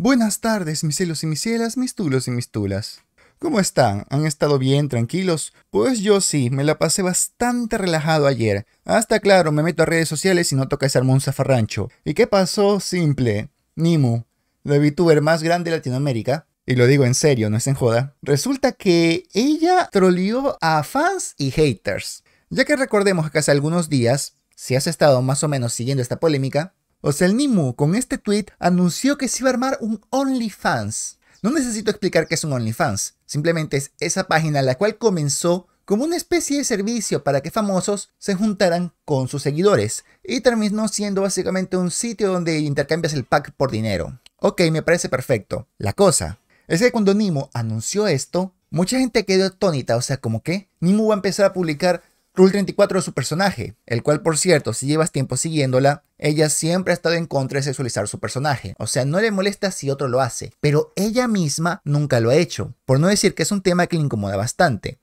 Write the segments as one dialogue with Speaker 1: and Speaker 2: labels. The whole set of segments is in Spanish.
Speaker 1: Buenas tardes, mis celos y mis cielas, mis tulos y mis tulas. ¿Cómo están? ¿Han estado bien, tranquilos? Pues yo sí, me la pasé bastante relajado ayer. Hasta claro, me meto a redes sociales y no toca ese un zafarrancho. ¿Y qué pasó? Simple. Nimu, la VTuber más grande de Latinoamérica, y lo digo en serio, no es en joda, resulta que ella troleó a fans y haters. Ya que recordemos que hace algunos días, si has estado más o menos siguiendo esta polémica, o sea, el Nimu con este tweet anunció que se iba a armar un OnlyFans. No necesito explicar qué es un OnlyFans, simplemente es esa página la cual comenzó como una especie de servicio para que famosos se juntaran con sus seguidores y terminó siendo básicamente un sitio donde intercambias el pack por dinero. Ok, me parece perfecto. La cosa es que cuando Nimo anunció esto, mucha gente quedó atónita, o sea, como que Nimo va a empezar a publicar Rule 34 es su personaje, el cual por cierto, si llevas tiempo siguiéndola, ella siempre ha estado en contra de sexualizar su personaje, o sea, no le molesta si otro lo hace, pero ella misma nunca lo ha hecho, por no decir que es un tema que le incomoda bastante.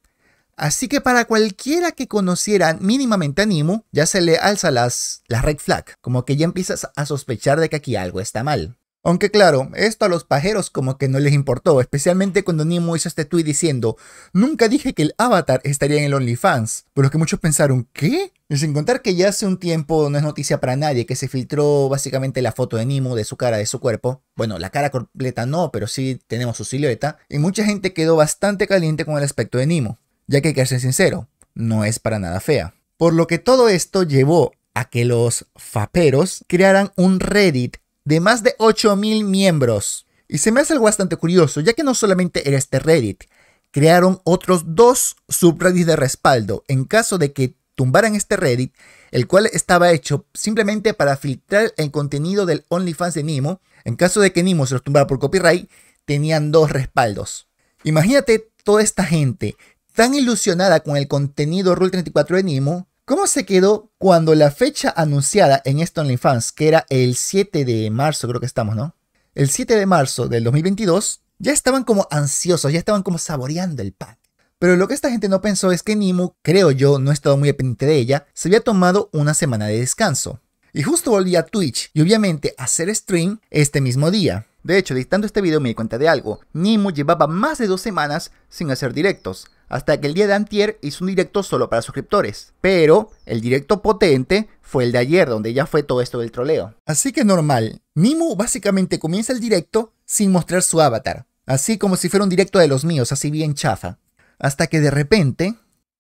Speaker 1: Así que para cualquiera que conociera mínimamente a Nimu, ya se le alza las, las red flag, como que ya empiezas a sospechar de que aquí algo está mal. Aunque claro, esto a los pajeros como que no les importó, especialmente cuando Nemo hizo este tweet diciendo, nunca dije que el avatar estaría en el OnlyFans, por lo que muchos pensaron, ¿qué? Sin contar que ya hace un tiempo no es noticia para nadie que se filtró básicamente la foto de Nemo, de su cara, de su cuerpo. Bueno, la cara completa no, pero sí tenemos su silueta. Y mucha gente quedó bastante caliente con el aspecto de Nemo, ya que hay que ser sincero, no es para nada fea. Por lo que todo esto llevó a que los faperos crearan un Reddit de más de 8.000 miembros. Y se me hace algo bastante curioso, ya que no solamente era este Reddit, crearon otros dos subreddits de respaldo en caso de que tumbaran este Reddit, el cual estaba hecho simplemente para filtrar el contenido del OnlyFans de Nimo. En caso de que Nimo se los tumbara por copyright, tenían dos respaldos. Imagínate toda esta gente tan ilusionada con el contenido Rule 34 de Nimo ¿Cómo se quedó cuando la fecha anunciada en este fans, que era el 7 de marzo, creo que estamos, ¿no? El 7 de marzo del 2022, ya estaban como ansiosos, ya estaban como saboreando el pan. Pero lo que esta gente no pensó es que Nimu, creo yo, no he estado muy pendiente de ella, se había tomado una semana de descanso. Y justo volví a Twitch y obviamente a hacer stream este mismo día. De hecho, dictando este video me di cuenta de algo, Nimu llevaba más de dos semanas sin hacer directos, hasta que el día de antier hizo un directo solo para suscriptores. Pero el directo potente fue el de ayer, donde ya fue todo esto del troleo. Así que normal, Nimu básicamente comienza el directo sin mostrar su avatar, así como si fuera un directo de los míos, así bien chafa. Hasta que de repente,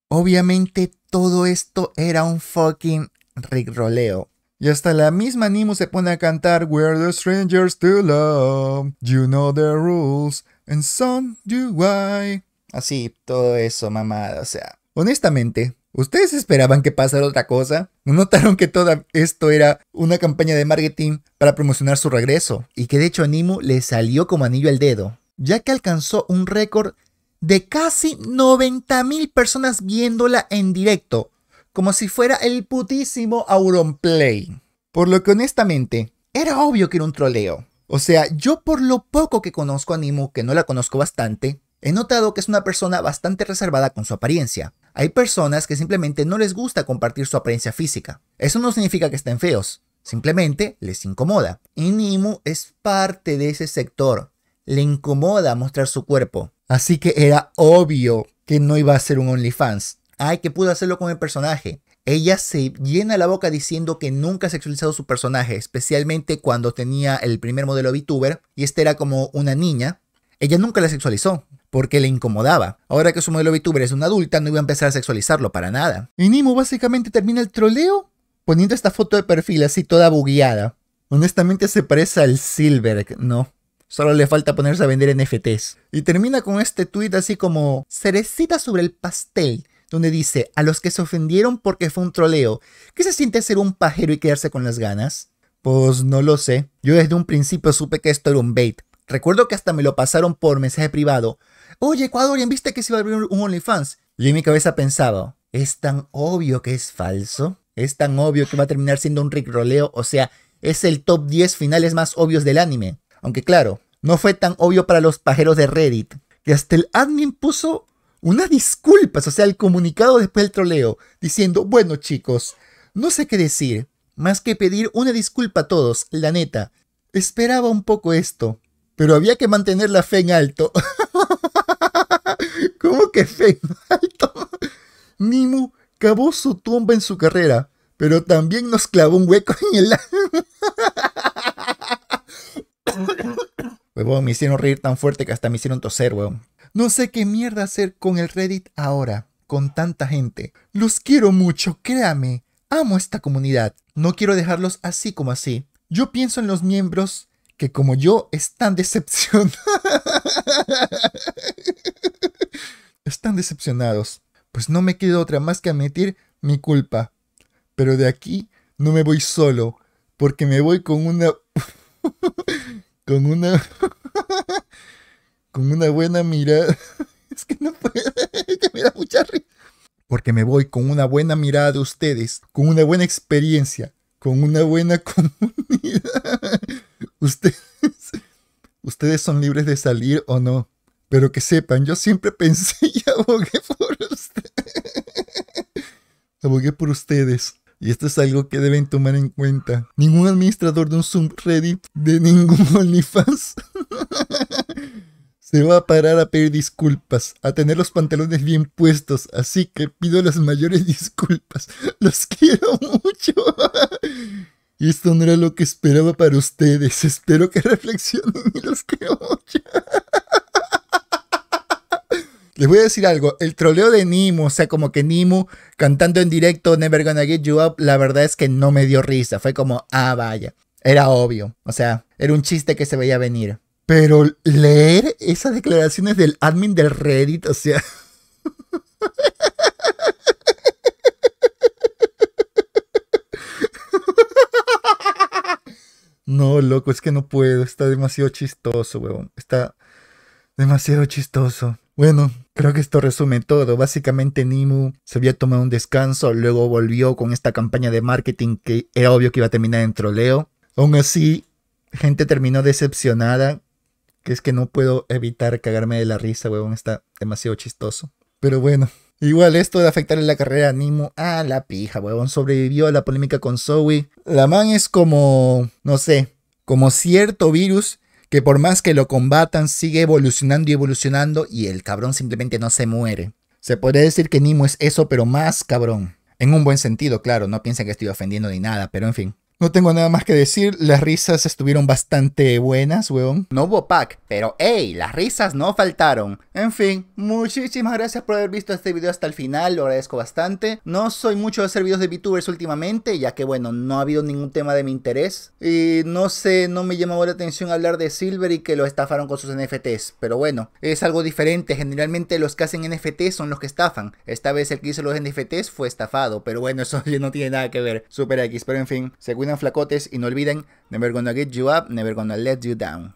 Speaker 1: obviamente todo esto era un fucking rigroleo. Y hasta la misma Nimu se pone a cantar Where the strangers to love, you know the rules, and some do I. Así, todo eso, mamada. O sea, honestamente, ¿ustedes esperaban que pasara otra cosa? ¿No notaron que todo esto era una campaña de marketing para promocionar su regreso? Y que de hecho a le salió como anillo al dedo, ya que alcanzó un récord de casi 90.000 personas viéndola en directo, como si fuera el putísimo Auronplay. Por lo que honestamente, era obvio que era un troleo. O sea, yo por lo poco que conozco a Nimu, que no la conozco bastante, He notado que es una persona bastante reservada con su apariencia. Hay personas que simplemente no les gusta compartir su apariencia física. Eso no significa que estén feos, simplemente les incomoda. Y Nimu es parte de ese sector. Le incomoda mostrar su cuerpo. Así que era obvio que no iba a ser un OnlyFans. Ay, que pudo hacerlo con el personaje. Ella se llena la boca diciendo que nunca ha sexualizado su personaje, especialmente cuando tenía el primer modelo VTuber y este era como una niña. Ella nunca la sexualizó porque le incomodaba. Ahora que su modelo VTuber es una adulta, no iba a empezar a sexualizarlo para nada. Y Nimo básicamente termina el troleo poniendo esta foto de perfil así toda bugueada. Honestamente se parece al Silver, ¿no? Solo le falta ponerse a vender NFTs. Y termina con este tweet así como cerecita sobre el pastel, donde dice, a los que se ofendieron porque fue un troleo, ¿qué se siente ser un pajero y quedarse con las ganas? Pues no lo sé. Yo desde un principio supe que esto era un bait. Recuerdo que hasta me lo pasaron por mensaje privado, oye ¿y ¿viste que se va a abrir un OnlyFans? Y en mi cabeza pensaba, ¿es tan obvio que es falso? ¿Es tan obvio que va a terminar siendo un Roleo. O sea, es el top 10 finales más obvios del anime. Aunque claro, no fue tan obvio para los pajeros de Reddit, que hasta el admin puso unas disculpas, o sea, el comunicado después del troleo, diciendo, bueno chicos, no sé qué decir, más que pedir una disculpa a todos, la neta. Esperaba un poco esto, pero había que mantener la fe en alto. ¿Cómo
Speaker 2: que feo? Alto. Nimu cavó su tumba en su carrera,
Speaker 1: pero también nos clavó un hueco en el alma. me hicieron reír tan fuerte que hasta me hicieron toser, huevón. No sé qué mierda hacer con el Reddit ahora, con tanta gente. Los quiero mucho, créame. Amo esta comunidad. No quiero dejarlos así como así. Yo pienso en los miembros que como yo están decepcionados
Speaker 2: están decepcionados, pues no me queda otra más que admitir mi culpa. Pero de aquí no me voy solo, porque me voy con una... con una... con una buena mirada. es que no puede... que me da mucha risa. Porque me voy con una buena mirada de ustedes, con una buena experiencia, con una buena comunidad. ustedes, ustedes son libres de salir o no. Pero que sepan, yo siempre pensé y abogué por ustedes. abogué por ustedes. Y esto es algo que deben tomar en cuenta. Ningún administrador de un subreddit, de ningún OnlyFans, se va a parar a pedir disculpas, a tener los pantalones bien puestos. Así que pido las mayores disculpas. Los quiero mucho. Y esto no era lo que esperaba para ustedes. Espero que reflexionen y los quiero mucho.
Speaker 1: Les voy a decir algo, el troleo de Nimo, o sea, como que Nimo cantando en directo Never Gonna Get You Up, la verdad es que no me dio risa, fue como, ah, vaya, era obvio, o sea, era un chiste que se veía venir.
Speaker 2: Pero leer esas declaraciones del admin del Reddit, o sea... No, loco, es que no puedo. Está
Speaker 1: demasiado chistoso, weón. Está
Speaker 2: demasiado chistoso. Bueno,
Speaker 1: creo que esto resume todo. Básicamente Nimu se había tomado un descanso, luego volvió con esta campaña de marketing que era obvio que iba a terminar en troleo. Aún así, gente terminó decepcionada, que es que no puedo evitar cagarme de la risa, huevón, está demasiado chistoso. Pero bueno, Igual esto de afectarle la carrera a Nimu, a la pija, huevón. Sobrevivió a la polémica con Zoe. La man es como, no sé, como cierto virus que por más que lo combatan, sigue evolucionando y evolucionando y el cabrón simplemente no se muere. Se podría decir que Nimo es eso, pero más cabrón. En un buen sentido, claro, no piensen que estoy ofendiendo ni nada, pero en fin. No tengo nada más que decir, las risas estuvieron bastante buenas, weón. No hubo pack, pero hey, las risas no faltaron. En fin, muchísimas gracias por haber visto este video hasta el final, lo agradezco bastante. No soy mucho de hacer videos de VTubers últimamente, ya que bueno, no ha habido ningún tema de mi interés. Y no sé, no me llamó la atención hablar de Silver y que lo estafaron con sus NFTs, pero bueno, es algo diferente. Generalmente los que hacen NFTs son los que estafan. Esta vez el que hizo los NFTs fue estafado, pero bueno, eso ya no tiene nada que ver. Super X, pero en fin, se Tengan flacotes y no olviden, never gonna get you up, never gonna let you down.